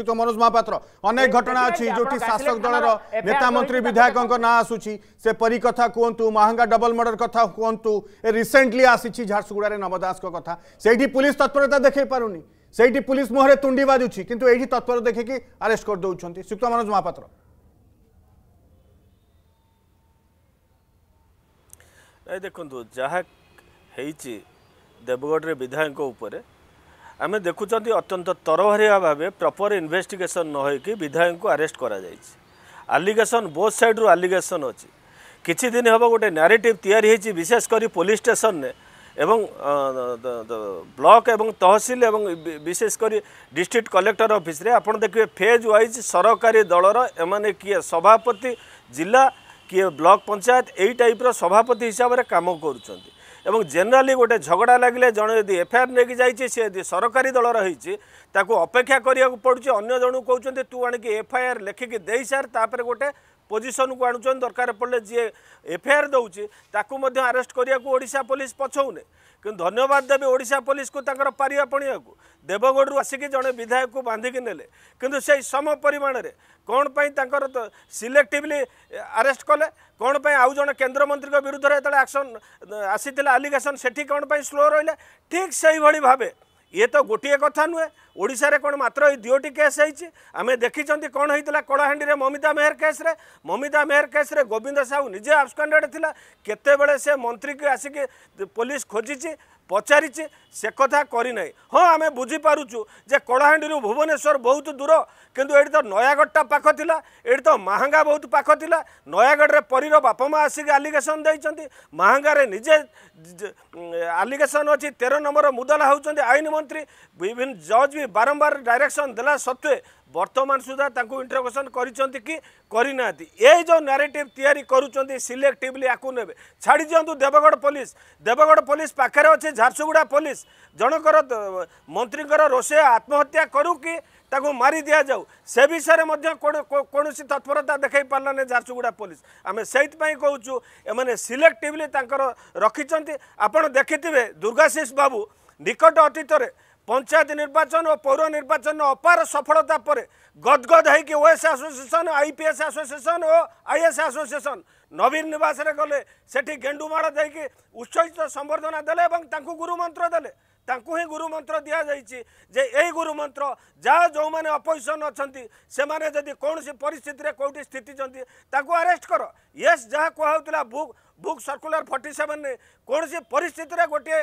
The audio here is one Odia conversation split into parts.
मनोज महापात्र अनेक घटना अच्छी जो शासक दल नेता मंत्री विधायक ना आसूसी से परी कथ कहतु महांगा डबल मर्डर कथ कहतु रिसेंटली आसी झारसुगुड़े नव दास कथ से पुलिस तत्परता देखे पारुनी से पुलिस मुहर तुंडी बाजुची कितु ये तत्पर देखिकी आरेस्ट करदे सुक्त मनोज महापात्र देखो जहाँ देवगढ़ विधायक ଆମେ ଦେଖୁଛନ୍ତି ଅତ୍ୟନ୍ତ ତରଭରିଆ ଭାବେ ପ୍ରପର୍ ଇନ୍ଭେଷ୍ଟିଗେସନ୍ ନ ହୋଇକି ବିଧାୟକଙ୍କୁ ଆରେଷ୍ଟ କରାଯାଇଛି ଆଲିଗେସନ୍ ବୋଥ୍ ସାଇଡ଼୍ରୁ ଆଲିଗେସନ୍ ଅଛି କିଛି ଦିନ ହେବ ଗୋଟେ ନ୍ୟାରେଟିଭ୍ ତିଆରି ହୋଇଛି ବିଶେଷ କରି ପୋଲିସ୍ ଷ୍ଟେସନ୍ରେ ଏବଂ ବ୍ଲକ୍ ଏବଂ ତହସିଲ ଏବଂ ବିଶେଷ କରି ଡିଷ୍ଟ୍ରିକ୍ଟ କଲେକ୍ଟର ଅଫିସ୍ରେ ଆପଣ ଦେଖିବେ ଫେଜ୍ ୱାଇଜ୍ ସରକାରୀ ଦଳର ଏମାନେ କିଏ ସଭାପତି ଜିଲ୍ଲା କିଏ ବ୍ଲକ୍ ପଞ୍ଚାୟତ ଏଇ ଟାଇପ୍ର ସଭାପତି ହିସାବରେ କାମ କରୁଛନ୍ତି ଏବଂ ଜେନେରାଲି ଗୋଟେ ଝଗଡ଼ା ଲାଗିଲେ ଜଣେ ଯଦି ଏଫଆଇଆର୍ ନେଇକି ଯାଇଛି ସେ ଯଦି ସରକାରୀ ଦଳର ହେଇଛି ତାକୁ ଅପେକ୍ଷା କରିବାକୁ ପଡ଼ୁଛି ଅନ୍ୟ ଜଣକୁ କହୁଛନ୍ତି ତୁ ଆଣିକି ଏଫ୍ଆଇଆର୍ ଲେଖିକି ଦେଇସାର ତାପରେ ଗୋଟେ ପୋଜିସନକୁ ଆଣୁଛନ୍ତି ଦରକାର ପଡ଼ିଲେ ଯିଏ ଏଫ୍ଆଇଆର୍ ଦେଉଛି ତାକୁ ମଧ୍ୟ ଆରେଷ୍ଟ କରିବାକୁ ଓଡ଼ିଶା ପୋଲିସ ପଛଉନି କିନ୍ତୁ ଧନ୍ୟବାଦ ଦେବି ଓଡ଼ିଶା ପୋଲିସକୁ ତାଙ୍କର ପାରିବା ପଣିବାକୁ ଦେବଗଡ଼ରୁ ଆସିକି ଜଣେ ବିଧାୟକକୁ ବାନ୍ଧିକି ନେଲେ କିନ୍ତୁ ସେଇ ସମ ପରିମାଣରେ କ'ଣ ପାଇଁ ତାଙ୍କର ସିଲେକ୍ଟିଭଲି ଆରେଷ୍ଟ କଲେ କ'ଣ ପାଇଁ ଆଉ ଜଣେ କେନ୍ଦ୍ରମନ୍ତ୍ରୀଙ୍କ ବିରୁଦ୍ଧରେ ଯେତେବେଳେ ଆକ୍ସନ୍ ଆସିଥିଲା ଆଲିଗେସନ୍ ସେଠି କ'ଣ ପାଇଁ ସ୍ଲୋ ରହିଲେ ଠିକ୍ ସେହିଭଳି ଭାବେ ଇଏ ତ ଗୋଟିଏ କଥା ନୁହେଁ ଓଡ଼ିଶାରେ କ'ଣ ମାତ୍ର ଏଇ ଦୁଇଟି କେସ୍ ହେଇଛି ଆମେ ଦେଖିଛନ୍ତି କ'ଣ ହେଇଥିଲା କଳାହାଣ୍ଡିରେ ମମିତା ମେହର କେସ୍ରେ ମମିତା ମେହର କେସ୍ରେ ଗୋବିନ୍ଦ ସାହୁ ନିଜେ ଆବସ୍କାଣ୍ଡେଡ଼ ଥିଲା କେତେବେଳେ ସେ ମନ୍ତ୍ରୀକି ଆସିକି ପୋଲିସ ଖୋଜିଛି ପଚାରିଛି ସେ କଥା କରିନାହିଁ ହଁ ଆମେ ବୁଝିପାରୁଛୁ ଯେ କଳାହାଣ୍ଡିରୁ ଭୁବନେଶ୍ୱର ବହୁତ ଦୂର କିନ୍ତୁ ଏଇଠି ତ ନୟାଗଡ଼ଟା ପାଖ ଥିଲା ଏଇଠି ତ ମାହାଙ୍ଗା ବହୁତ ପାଖ ଥିଲା ନୟାଗଡ଼ରେ ପରୀର ବାପା ମା' ଆସିକି ଆଲିଗେସନ୍ ଦେଇଛନ୍ତି ମାହାଙ୍ଗାରେ ନିଜେ ଆଲିଗେସନ୍ ଅଛି ତେର ନମ୍ବର ମୁଦଲା ହେଉଛନ୍ତି ଆଇନ ମନ୍ତ୍ରୀ ବିଭିନ୍ନ ଜଜ୍ ବି ବାରମ୍ବାର ଡାଇରେକ୍ସନ୍ ଦେଲା ସତ୍ତ୍ୱେ ବର୍ତ୍ତମାନ ସୁଦ୍ଧା ତାଙ୍କୁ ଇଣ୍ଟ୍ରୋଗେସନ୍ କରିଛନ୍ତି କି କରିନାହାନ୍ତି ଏଇ ଯେଉଁ ନ୍ୟାରେଟିଭ୍ ତିଆରି କରୁଛନ୍ତି ସିଲେକ୍ଟିଭଲି ଆକୁ ନେବେ ଛାଡ଼ି ଦିଅନ୍ତୁ ଦେବଗଡ଼ ପୋଲିସ ଦେବଗଡ଼ ପୋଲିସ ପାଖରେ ଅଛି ଝାରସୁଗୁଡ଼ା ପୋଲିସ ଜଣଙ୍କର ମନ୍ତ୍ରୀଙ୍କର ରୋଷେଇ ଆତ୍ମହତ୍ୟା କରୁ କି ତାକୁ ମାରି ଦିଆଯାଉ ସେ ବିଷୟରେ ମଧ୍ୟ କୌଣସି ତତ୍ପରତା ଦେଖାଇ ପାରିଲାନି ଝାରସୁଗୁଡ଼ା ପୋଲିସ ଆମେ ସେଇଥିପାଇଁ କହୁଛୁ ଏମାନେ ସିଲେକ୍ଟିଭଲି ତାଙ୍କର ରଖିଛନ୍ତି ଆପଣ ଦେଖିଥିବେ ଦୁର୍ଗାଶିଷ ବାବୁ ନିକଟ ଅତୀତରେ ପଞ୍ଚାୟତ ନିର୍ବାଚନ ଓ ପୌର ନିର୍ବାଚନ ଅପାର ସଫଳତା ପରେ ଗଦଗଦ ହେଇକି ଓଏସ୍ ଆସୋସିଏସନ୍ ଆଇପିଏସ୍ ଆସୋସିଏସନ୍ ଓ ଆଇଏସ୍ ଆସୋସିଏସନ୍ ନବୀନ ନିବାସରେ ଗଲେ ସେଠି ଗେଣ୍ଡୁମାଳ ଦେଇକି ଉତ୍ସାହିତ ସମ୍ବର୍ଦ୍ଧନା ଦେଲେ ଏବଂ ତାଙ୍କୁ ଗୁରୁମନ୍ତ୍ର ଦେଲେ ତାଙ୍କୁ ହିଁ ଗୁରୁମନ୍ତ୍ର ଦିଆଯାଇଛି ଯେ ଏଇ ଗୁରୁମନ୍ତ୍ର ଯାହା ଯେଉଁମାନେ ଅପୋଜିସନ୍ ଅଛନ୍ତି ସେମାନେ ଯଦି କୌଣସି ପରିସ୍ଥିତିରେ କେଉଁଠି ସ୍ଥିତିଛନ୍ତି ତାଙ୍କୁ ଆରେଷ୍ଟ କର ୟେସ୍ ଯାହା କୁହାହେଉଥିଲା ବୁକ୍ ବୁକ୍ ସର୍କୁଲାର ଫର୍ଟି ସେଭେନରେ କୌଣସି ପରିସ୍ଥିତିରେ ଗୋଟିଏ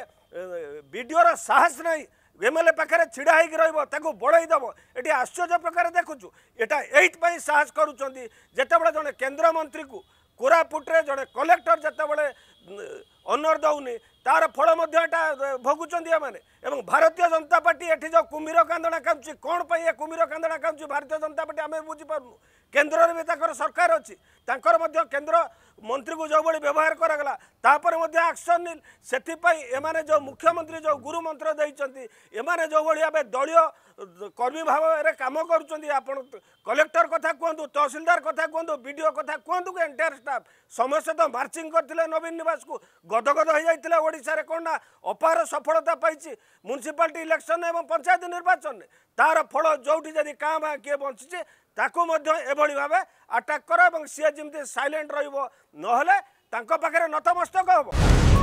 ବିଡ଼ିଓର ସାହସ ନାହିଁ এমএলএ পাখে ছিড়া হয়ে রহব তাকে বড়াই দেব এটি আশ্চর্য প্রকার দেখুছু এটা এইপাই সাহস করছেন যেতবে জন কেন্দ্রমন্ত্রী কোরাপুটে জন কলেক্টর যেতবে অনর দৌনি ତା'ର ଫଳ ମଧ୍ୟ ଏଇଟା ଭୋଗୁଛନ୍ତି ଏମାନେ ଏବଂ ଭାରତୀୟ ଜନତା ପାର୍ଟି ଏଠି ଯେଉଁ କୁମ୍ଭୀର କାନ୍ଦଣା କାନ୍ଦୁଛି କ'ଣ ପାଇଁ ଏ କୁମ୍ଭୀର କାନ୍ଦଣା କାନ୍ଦୁଛି ଭାରତୀୟ ଜନତା ପାର୍ଟି ଆମେ ବୁଝିପାରୁନୁ କେନ୍ଦ୍ରରେ ବି ତାଙ୍କର ସରକାର ଅଛି ତାଙ୍କର ମଧ୍ୟ କେନ୍ଦ୍ର ମନ୍ତ୍ରୀଙ୍କୁ ଯେଉଁଭଳି ବ୍ୟବହାର କରାଗଲା ତାପରେ ମଧ୍ୟ ଆକ୍ସନ୍ ନିଲ୍ ସେଥିପାଇଁ ଏମାନେ ଯେଉଁ ମୁଖ୍ୟମନ୍ତ୍ରୀ ଯେଉଁ ଗୁରୁ ମନ୍ତ୍ର ଦେଇଛନ୍ତି ଏମାନେ ଯେଉଁଭଳି ଭାବେ ଦଳୀୟ କର୍ମୀ ଭାବରେ କାମ କରୁଛନ୍ତି ଆପଣ କଲେକ୍ଟର କଥା କୁହନ୍ତୁ ତହସିଲଦାର କଥା କୁହନ୍ତୁ ବିଡ଼ିଓ କଥା କୁହନ୍ତୁ ଏଣ୍ଟାୟାର ଷ୍ଟାଫ୍ ସମସ୍ତେ ତ ମାର୍ଚିଂ କରିଥିଲେ ନବୀନ ନିବାସକୁ ଗଦଗଦ ହୋଇଯାଇଥିଲା ଓଡ଼ିଶାରେ କ'ଣ ନା ଅପାର ସଫଳତା ପାଇଛି ମ୍ୟୁନିସିପାଲିଟି ଇଲେକ୍ସନ୍ ଏବଂ ପଞ୍ଚାୟତ ନିର୍ବାଚନରେ ତା'ର ଫଳ ଯେଉଁଠି ଯଦି କାଁ ବା କିଏ ବଞ୍ଚିଛି ତାକୁ ମଧ୍ୟ ଏଭଳି ଭାବେ ଆଟାକ୍ କର ଏବଂ ସିଏ ଯେମିତି ସାଇଲେଣ୍ଟ ରହିବ ନହେଲେ ତାଙ୍କ ପାଖରେ ନତମସ୍ତକ ହେବ